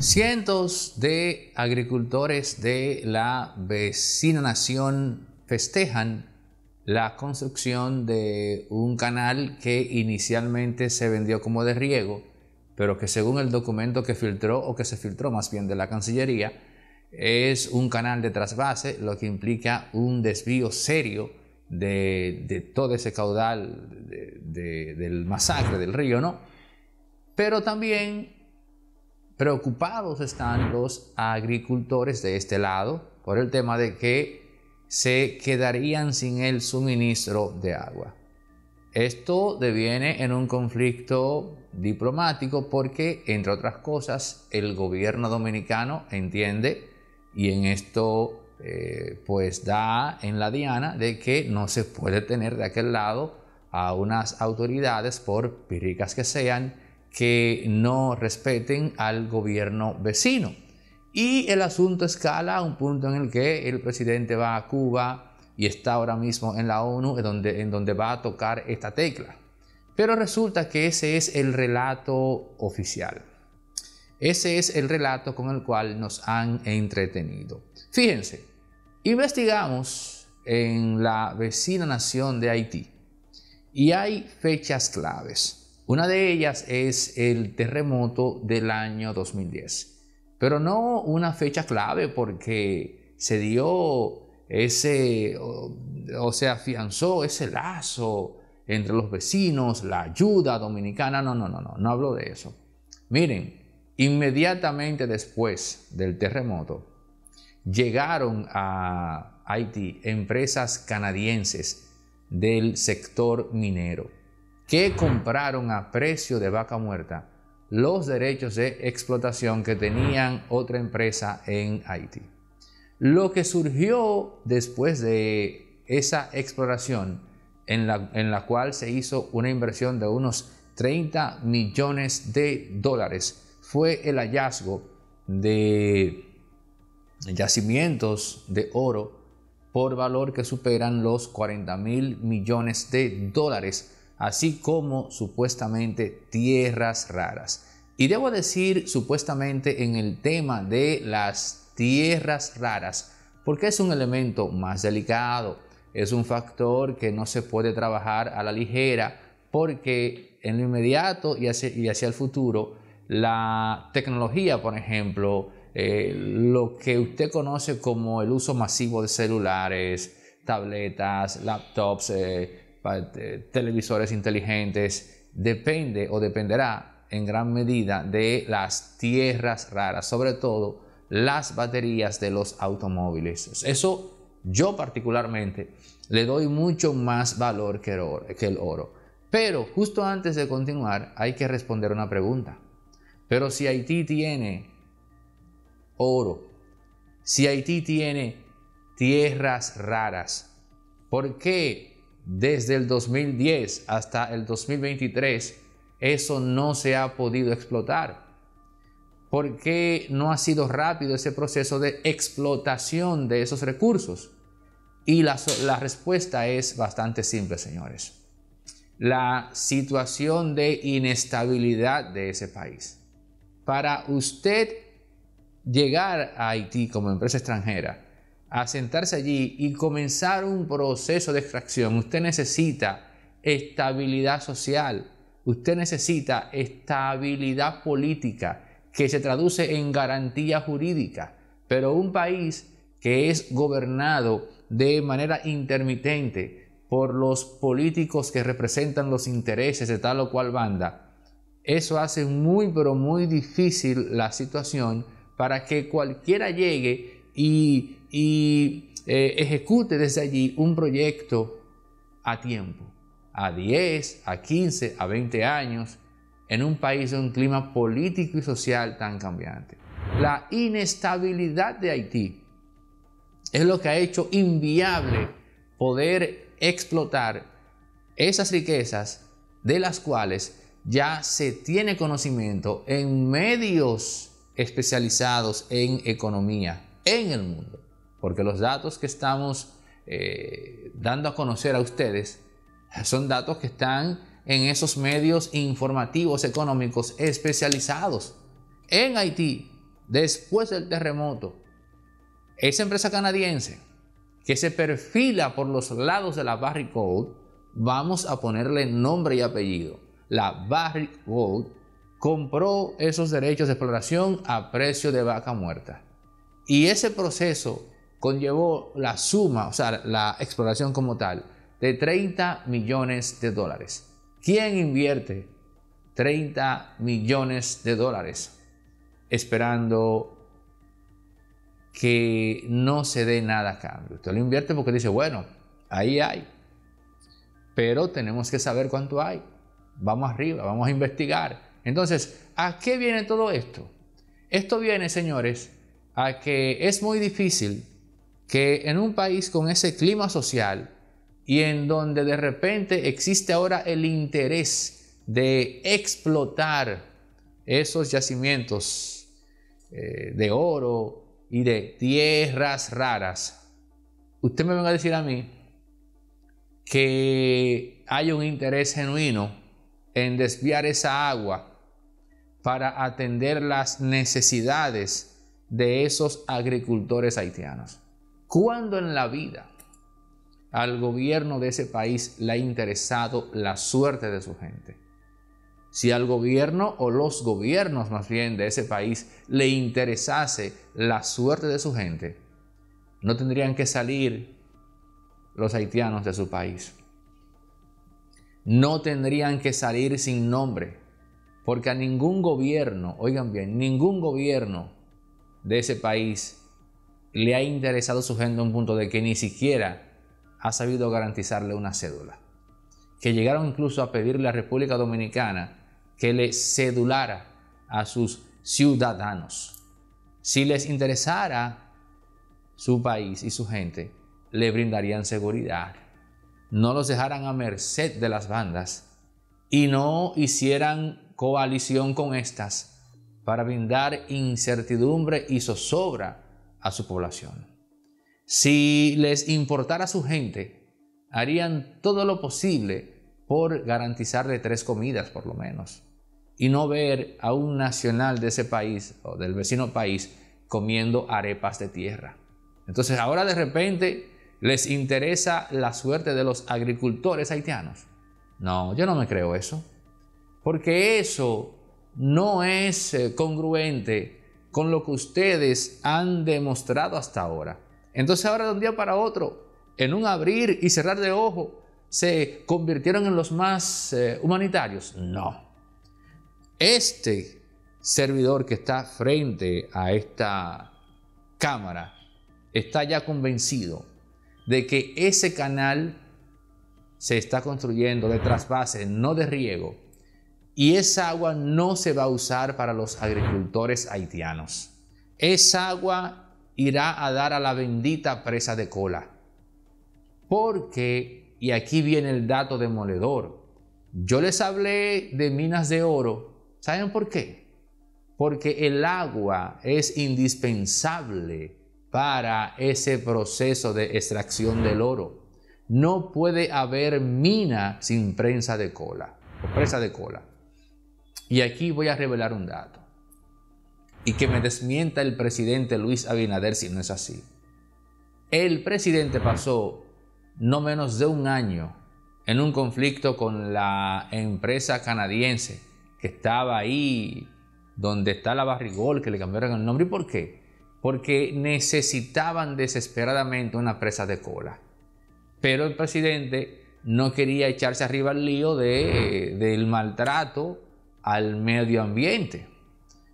Cientos de agricultores de la vecina nación festejan la construcción de un canal que inicialmente se vendió como de riego, pero que según el documento que filtró o que se filtró más bien de la Cancillería, es un canal de trasvase, lo que implica un desvío serio de, todo ese caudal del masacre del río, ¿no? Pero también Preocupados están los agricultores de este lado por el tema de que se quedarían sin el suministro de agua. Esto deviene en un conflicto diplomático porque, entre otras cosas, el gobierno dominicano entiende, y en esto eh, pues da en la diana, de que no se puede tener de aquel lado a unas autoridades, por píricas que sean, que no respeten al gobierno vecino. Y el asunto escala a un punto en el que el presidente va a Cuba y está ahora mismo en la ONU, en donde, va a tocar esta tecla. Pero resulta que ese es el relato oficial. Ese es el relato con el cual nos han entretenido. Fíjense, investigamos en la vecina nación de Haití y hay fechas claves. Una de ellas es el terremoto del año 2010, pero no una fecha clave porque se dio ese, o, se afianzó ese lazo entre los vecinos, la ayuda dominicana, no, no, no, no, no hablo de eso. Miren, inmediatamente después del terremoto, llegaron a Haití empresas canadienses del sector minero que compraron a precio de vaca muerta los derechos de explotación que tenían otra empresa en Haití. Lo que surgió después de esa exploración, en la, cual se hizo una inversión de unos 30 millones de dólares, fue el hallazgo de yacimientos de oro por valor que superan los 40 mil millones de dólares así como supuestamente tierras raras. Y debo decir supuestamente en el tema de las tierras raras, porque es un elemento más delicado, es un factor que no se puede trabajar a la ligera, porque en lo inmediato y hacia, y hacia el futuro, la tecnología, por ejemplo, eh, lo que usted conoce como el uso masivo de celulares, tabletas, laptops, eh, televisores inteligentes, depende o dependerá en gran medida de las tierras raras, sobre todo las baterías de los automóviles. Eso yo particularmente le doy mucho más valor que el oro. Que el oro. Pero justo antes de continuar hay que responder una pregunta. Pero si Haití tiene oro, si Haití tiene tierras raras, ¿por qué desde el 2010 hasta el 2023, eso no se ha podido explotar. ¿Por qué no ha sido rápido ese proceso de explotación de esos recursos? Y la, respuesta es bastante simple, señores. La situación de inestabilidad de ese país. Para usted llegar a Haití como empresa extranjera, a sentarse allí y comenzar un proceso de extracción, usted necesita estabilidad social, usted necesita estabilidad política que se traduce en garantía jurídica. Pero un país que es gobernado de manera intermitente por los políticos que representan los intereses de tal o cual banda, eso hace muy pero muy difícil la situación para que cualquiera llegue y y eh, ejecute desde allí un proyecto a tiempo, a 10, a 15, a 20 años, en un país de un clima político y social tan cambiante. La inestabilidad de Haití es lo que ha hecho inviable poder explotar esas riquezas de las cuales ya se tiene conocimiento en medios especializados en economía en el mundo porque los datos que estamos eh, dando a conocer a ustedes eh, son datos que están en esos medios informativos económicos especializados. En Haití, después del terremoto, esa empresa canadiense que se perfila por los lados de la Barrick Gold, vamos a ponerle nombre y apellido. La Barrick Gold compró esos derechos de exploración a precio de vaca muerta. Y ese proceso conllevó la suma, o sea, la exploración como tal, de 30 millones de dólares. ¿Quién invierte 30 millones de dólares esperando que no se dé nada a cambio? Usted lo invierte porque dice, bueno, ahí hay, pero tenemos que saber cuánto hay. Vamos arriba, vamos a investigar. Entonces, ¿a qué viene todo esto? Esto viene, señores, a que es muy difícil que en un país con ese clima social y en donde de repente existe ahora el interés de explotar esos yacimientos eh, de oro y de tierras raras, usted me venga a decir a mí que hay un interés genuino en desviar esa agua para atender las necesidades de esos agricultores haitianos. ¿Cuándo en la vida al gobierno de ese país le ha interesado la suerte de su gente. Si al gobierno o los gobiernos más bien de ese país le interesase la suerte de su gente, no tendrían que salir los haitianos de su país. No tendrían que salir sin nombre, porque a ningún gobierno, oigan bien, ningún gobierno de ese país le ha interesado su gente a un punto de que ni siquiera ha sabido garantizarle una cédula. Que llegaron incluso a pedirle a la República Dominicana que le cedulara a sus ciudadanos. Si les interesara su país y su gente, le brindarían seguridad, no los dejaran a merced de las bandas y no hicieran coalición con estas para brindar incertidumbre y zozobra a su población. Si les importara su gente, harían todo lo posible por garantizarle tres comidas por lo menos y no ver a un nacional de ese país o del vecino país comiendo arepas de tierra. Entonces ahora de repente les interesa la suerte de los agricultores haitianos. No, yo no me creo eso, porque eso no es eh, congruente con lo que ustedes han demostrado hasta ahora. Entonces ahora de un día para otro, en un abrir y cerrar de ojo, se convirtieron en los más eh, humanitarios. No. Este servidor que está frente a esta cámara está ya convencido de que ese canal se está construyendo de trasvase, no de riego, y esa agua no se va a usar para los agricultores haitianos. Esa agua irá a dar a la bendita presa de cola. Porque, y aquí viene el dato demoledor, yo les hablé de minas de oro. ¿Saben por qué? Porque el agua es indispensable para ese proceso de extracción del oro. No puede haber mina sin prensa de cola, presa de cola. Y aquí voy a revelar un dato. Y que me desmienta el presidente Luis Abinader si no es así. El presidente pasó no menos de un año en un conflicto con la empresa canadiense que estaba ahí, donde está la barrigol, que le cambiaron el nombre. ¿Y por qué? Porque necesitaban desesperadamente una presa de cola. Pero el presidente no quería echarse arriba al lío de, del maltrato al medio ambiente.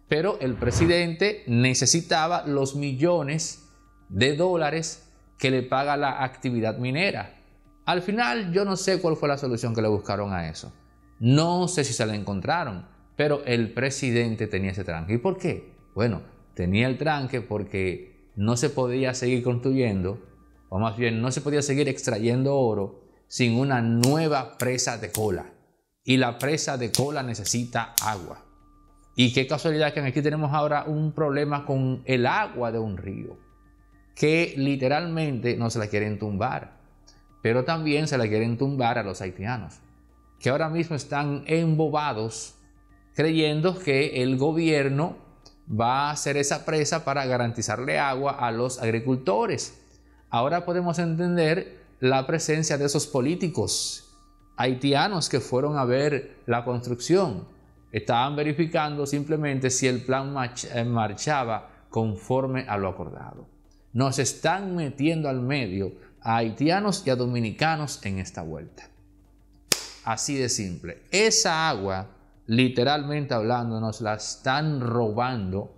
Pero el presidente necesitaba los millones de dólares que le paga la actividad minera. Al final yo no sé cuál fue la solución que le buscaron a eso. No sé si se la encontraron, pero el presidente tenía ese tranque. ¿Y por qué? Bueno, tenía el tranque porque no se podía seguir construyendo, o más bien no se podía seguir extrayendo oro sin una nueva presa de cola y la presa de cola necesita agua. Y qué casualidad que aquí tenemos ahora un problema con el agua de un río, que literalmente no se la quieren tumbar, pero también se la quieren tumbar a los haitianos, que ahora mismo están embobados creyendo que el gobierno va a hacer esa presa para garantizarle agua a los agricultores. Ahora podemos entender la presencia de esos políticos haitianos que fueron a ver la construcción. Estaban verificando simplemente si el plan eh, marchaba conforme a lo acordado. Nos están metiendo al medio a haitianos y a dominicanos en esta vuelta. Así de simple. Esa agua, literalmente hablando, nos la están robando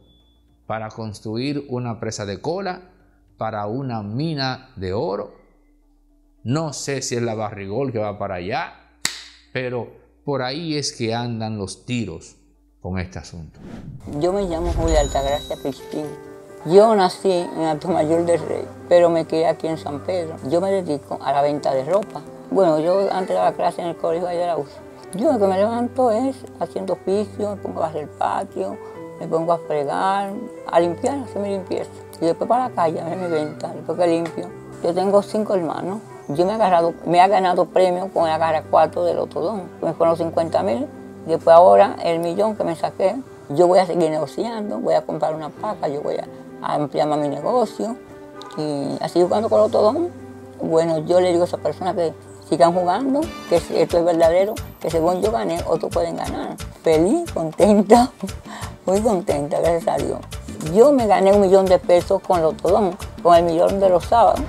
para construir una presa de cola, para una mina de oro, no sé si es la barrigol que va para allá, pero por ahí es que andan los tiros con este asunto. Yo me llamo Julia Altagracia Pistín. Yo nací en Alto Mayor del Rey, pero me quedé aquí en San Pedro. Yo me dedico a la venta de ropa. Bueno, yo antes daba clase en el colegio de la Arauz. Yo lo que me levanto es haciendo oficio, me pongo a hacer el patio, me pongo a fregar, a limpiar, hacer mi limpieza. Y después para la calle, a ver mi venta, después que limpio. Yo tengo cinco hermanos, yo me he, agarrado, me ha ganado premio con el 4 del Otodón, con los 50 mil. Después ahora el millón que me saqué, yo voy a seguir negociando, voy a comprar una paca, yo voy a, ampliar mi negocio. Y así jugando con el Otodón, bueno, yo le digo a esa persona que sigan jugando, que esto es verdadero, que según yo gané, otros pueden ganar. Feliz, contenta, muy contenta, gracias a Dios. Yo me gané un millón de pesos con Otodón, con el millón de los sábados.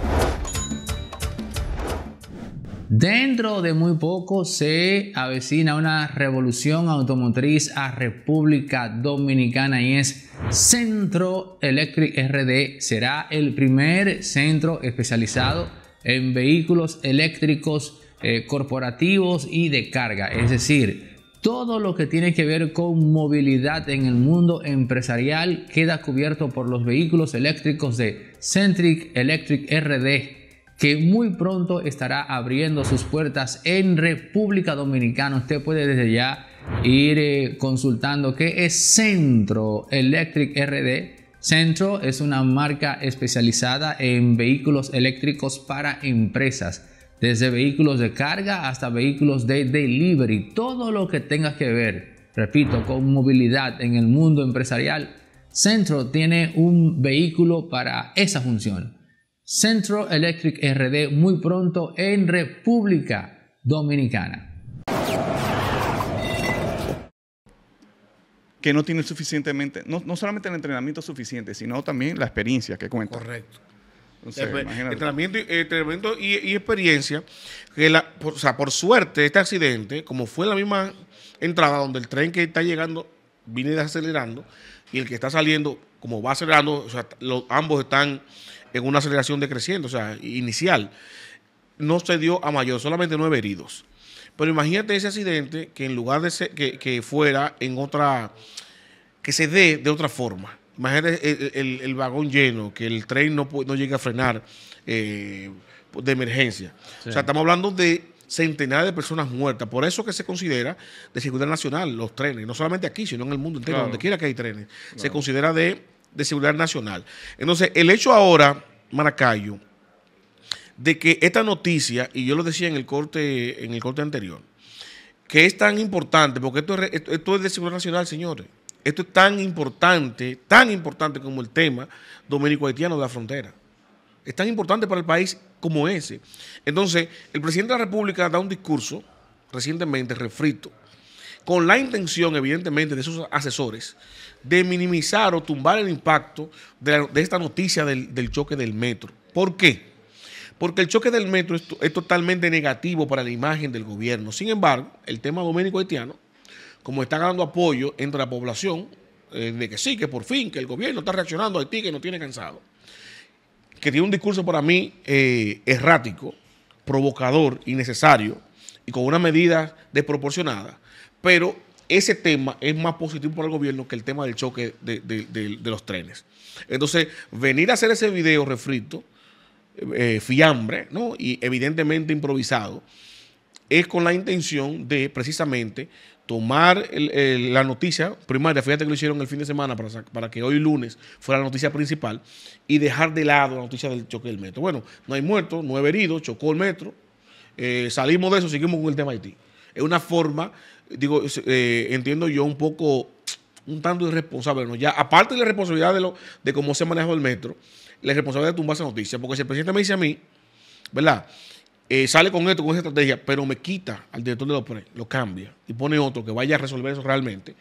Dentro de muy poco se avecina una revolución automotriz a República Dominicana y es Centro Electric RD. Será el primer centro especializado en vehículos eléctricos eh, corporativos y de carga. Es decir, todo lo que tiene que ver con movilidad en el mundo empresarial queda cubierto por los vehículos eléctricos de Centric Electric RD que muy pronto estará abriendo sus puertas en República Dominicana. Usted puede desde ya ir eh, consultando qué es Centro Electric RD. Centro es una marca especializada en vehículos eléctricos para empresas, desde vehículos de carga hasta vehículos de delivery, todo lo que tenga que ver, repito, con movilidad en el mundo empresarial. Centro tiene un vehículo para esa función. Centro Electric RD muy pronto en República Dominicana. Que no tiene suficientemente, no, solamente el entrenamiento suficiente, sino también la experiencia que cuenta. Correcto. Entonces, entrenamiento, eh, y, experiencia. Que la, por, o sea, por suerte, este accidente, como fue la misma entrada donde el tren que está llegando viene acelerando y el que está saliendo, como va acelerando, ambos están en una aceleración decreciente, o sea, inicial. No se dio a mayor, solamente nueve heridos. Pero imagínate ese accidente que en lugar de que, fuera en otra, que se dé de otra forma. Imagínate el, vagón lleno, que el tren no, llegue a frenar eh, de emergencia. O sea, estamos hablando de centenares de personas muertas. Por eso que se considera de seguridad nacional los trenes, no solamente aquí, sino en el mundo entero, donde quiera que hay trenes. Se considera de de Seguridad Nacional. Entonces, el hecho ahora, Maracayo, de que esta noticia, y yo lo decía en el corte, en el corte anterior, que es tan importante, porque esto es, esto es de Seguridad Nacional, señores. Esto es tan importante, tan importante como el tema dominico-haitiano de la frontera. Es tan importante para el país como ese. Entonces, el presidente de la República da un discurso recientemente refrito con la intención, evidentemente, de sus asesores de minimizar o tumbar el impacto de, esta noticia del, choque del metro. ¿Por qué? Porque el choque del metro es, totalmente negativo para la imagen del gobierno. Sin embargo, el tema doménico haitiano, como está dando apoyo entre la población, eh, de que sí, que por fin, que el gobierno está reaccionando a Haití, que no tiene cansado, que tiene un discurso para mí eh, errático, provocador, innecesario y con una medida desproporcionada, pero ese tema es más positivo para el gobierno que el tema del choque de, los trenes. Entonces, venir a hacer ese video refrito, eh, eh, fiambre, ¿no? Y evidentemente improvisado, es con la intención de precisamente tomar la noticia primaria, fíjate que lo hicieron el fin de semana para, que hoy lunes fuera la noticia principal y dejar de lado la noticia del choque del metro. Bueno, no hay muertos, no hay heridos, chocó el metro, eh, salimos de eso, seguimos con el tema Haití es una forma, digo, eh, entiendo yo un poco, un tanto irresponsable, ¿no? Ya, aparte de la responsabilidad de, lo, de cómo se maneja el metro, la responsabilidad de tumbar esa noticia, porque si el presidente me dice a mí, ¿verdad? Eh, sale con esto, con esa estrategia, pero me quita al director de los lo cambia y pone otro que vaya a resolver eso realmente,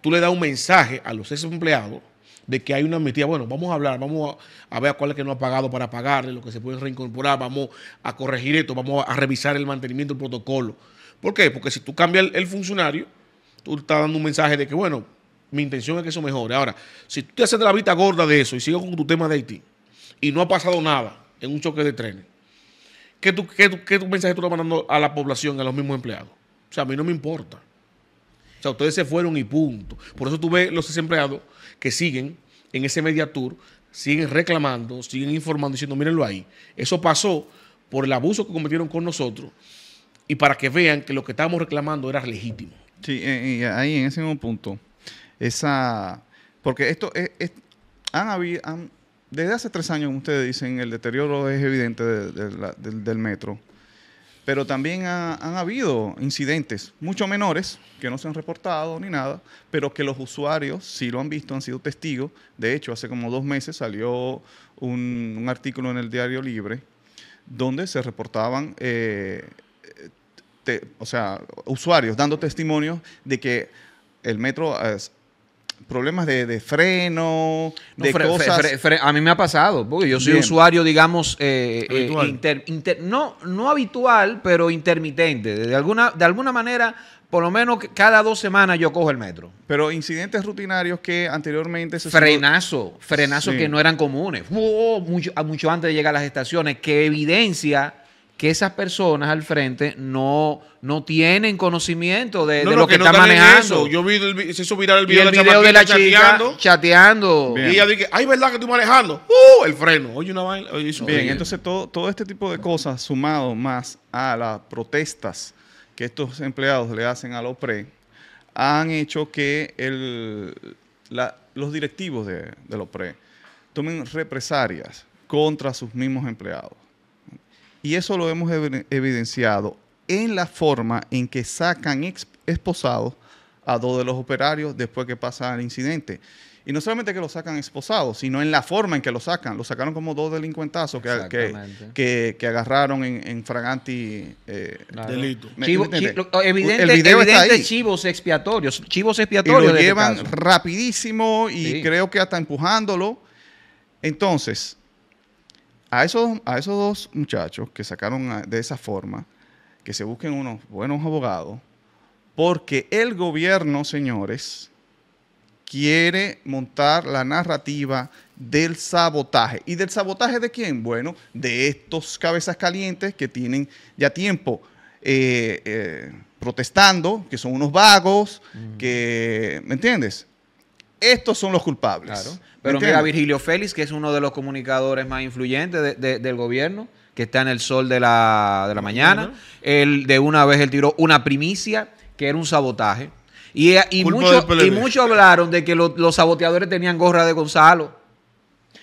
tú le das un mensaje a los ex empleados de que hay una amnistía. Bueno, vamos a hablar, vamos a, a ver cuál es que no ha pagado para pagarle, lo que se puede reincorporar, vamos a corregir esto, vamos a, a revisar el mantenimiento del protocolo. ¿Por qué? Porque si tú cambias el, funcionario, tú estás dando un mensaje de que, bueno, mi intención es que eso mejore. Ahora, si tú te haces de la vista gorda de eso y sigues con tu tema de Haití y no ha pasado nada en un choque de trenes, ¿qué, tú, tú, tú mensaje tú estás mandando a la población, a los mismos empleados? O sea, a mí no me importa. O sea, ustedes se fueron y punto. Por eso tú ves los desempleados que siguen en ese media tour, siguen reclamando, siguen informando, diciendo, mírenlo ahí. Eso pasó por el abuso que cometieron con nosotros y para que vean que lo que estábamos reclamando era legítimo. Sí, eh, eh, ahí en ese mismo punto, esa, porque esto es, han habido, desde hace tres años, ustedes dicen, el deterioro es evidente del metro, pero también han habido incidentes, mucho menores, que no se han reportado ni nada, pero que los usuarios sí lo han visto, han sido testigos. De hecho, hace como dos meses salió un, artículo en el Diario Libre donde se reportaban eh, o sea, usuarios dando testimonios de que el metro es, problemas de, freno, de cosas. a mí me ha pasado, porque yo soy usuario, digamos, eh, eh, no, habitual, pero intermitente. De alguna, de alguna manera, por lo menos cada dos semanas yo cojo el metro. Pero incidentes rutinarios que anteriormente se... Frenazo, frenazos que no eran comunes. mucho, mucho antes de llegar a las estaciones, que evidencia que esas personas al frente no, no tienen conocimiento de, lo que, están manejando. Yo vi el, video, de, la chateando. chateando. Y ella dice, ay, ¿verdad que estoy manejando? ¡Uh! El freno. una vaina. Bien, entonces todo, todo este tipo de cosas sumado más a las protestas que estos empleados le hacen a los pre han hecho que el, los directivos de, de los pre tomen represalias contra sus mismos empleados. Y eso lo hemos evidenciado en la forma en que sacan esposados a dos de los operarios después que pasa el incidente. Y no solamente que lo sacan esposados, sino en la forma en que lo sacan. Lo sacaron como dos delincuentazos que, que, agarraron en, en fraganti eh, delito. chivos expiatorios. Chivos expiatorios. lo este llevan rapidísimo y creo que hasta empujándolo. Entonces, a esos, a esos dos muchachos que sacaron de esa forma, que se busquen unos buenos abogados, porque el gobierno, señores, quiere montar la narrativa del sabotaje. ¿Y del sabotaje de quién? Bueno, de estos cabezas calientes que tienen ya tiempo eh, eh, protestando, que son unos vagos, mm. que, ¿me entiendes? estos son los culpables. Pero mira, Virgilio Félix, que es uno de los comunicadores más influyentes del gobierno, que está en el sol de la, mañana, él de una vez él tiró una primicia que era un sabotaje. Y, eh, muchos mucho hablaron de que los saboteadores tenían gorra de Gonzalo.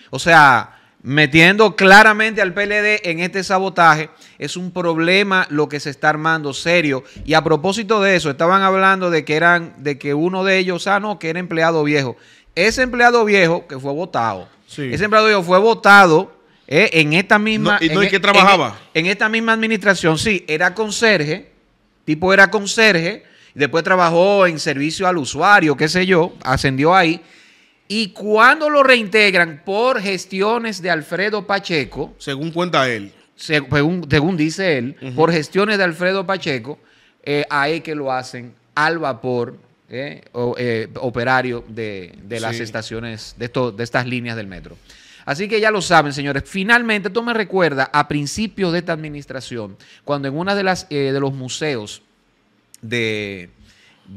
O sea, metiendo claramente al PLD en este sabotaje. Es un problema lo que se está armando serio. Y a propósito de eso, estaban hablando de que eran, de que uno de ellos, ah, no, que era empleado viejo. Ese empleado viejo que fue votado. Ese empleado viejo fue votado eh, en esta misma. ¿Y en, e, e, trabajaba? en, esta misma administración, sí, era conserje. Tipo era conserje. Después trabajó en servicio al usuario, qué sé yo, ascendió ahí y cuando lo reintegran por gestiones de Alfredo Pacheco. Según cuenta él. Según, dice él, por gestiones de Alfredo Pacheco, hay eh, que lo hacen al vapor, eh, eh, operario de, las estaciones, de, estas líneas del metro. Así que ya lo saben, señores. Finalmente, esto me recuerda a principios de esta administración, cuando en uno de, las, de los museos de,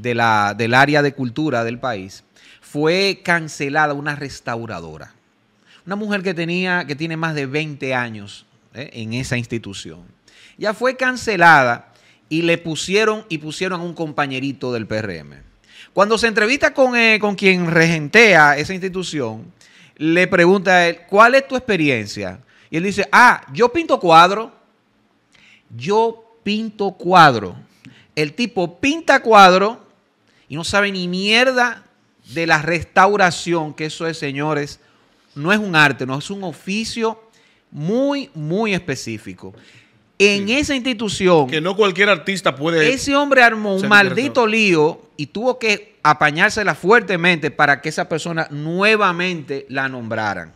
la, del área de cultura del país fue cancelada una restauradora. Una mujer que tenía, que tiene más de 20 años eh, en esa institución. Ya fue cancelada y le pusieron y pusieron a un compañerito del PRM. Cuando se entrevista con, eh, con quien regentea esa institución, le pregunta a él, ¿cuál es tu experiencia? Y él dice, ah, yo pinto cuadro. Yo pinto cuadro. El tipo pinta cuadro y no sabe ni mierda de la restauración, que eso es, señores, no es un arte, no es un oficio muy, muy específico. En esa institución... Que no cualquier artista puede... Ese hombre armó un maldito lío y tuvo que apañársela fuertemente para que esa persona nuevamente la nombraran.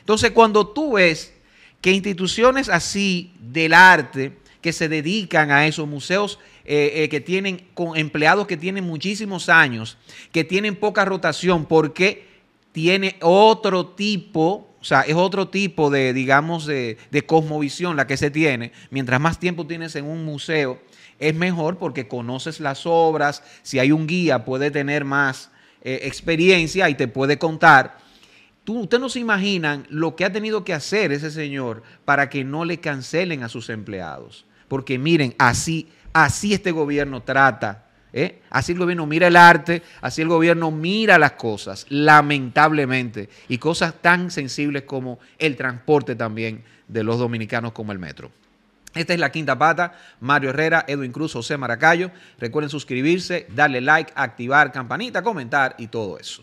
Entonces, cuando tú ves que instituciones así del arte que se dedican a esos museos eh, eh, que tienen con empleados que tienen muchísimos años, que tienen poca rotación, porque tiene otro tipo, o sea, es otro tipo de, digamos, de, cosmovisión la que se tiene. Mientras más tiempo tienes en un museo, es mejor porque conoces las obras, si hay un guía puede tener más eh, experiencia y te puede contar. Tú, usted no se imaginan lo que ha tenido que hacer ese señor para que no le cancelen a sus empleados. Porque miren, así, así este gobierno trata. ¿eh? Así el gobierno mira el arte, así el gobierno mira las cosas, lamentablemente. Y cosas tan sensibles como el transporte también de los dominicanos como el metro. Esta es la quinta pata. Mario Herrera, Edwin Cruz, José Maracayo. Recuerden suscribirse, darle like, activar campanita, comentar y todo eso.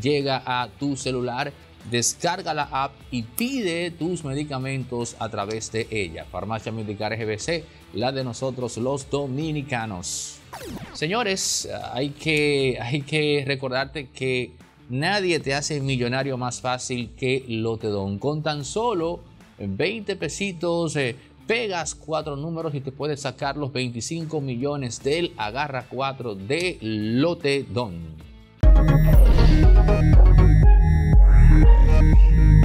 llega a tu celular, descarga la app y pide tus medicamentos a través de ella. Farmacia Medical GBC, la de nosotros los dominicanos. Señores, hay que, hay que recordarte que nadie te hace millonario más fácil que Lotedon. Con tan solo 20 pesitos, eh, pegas cuatro números y te puedes sacar los 25 millones del Agarra 4 de Lotedon. you.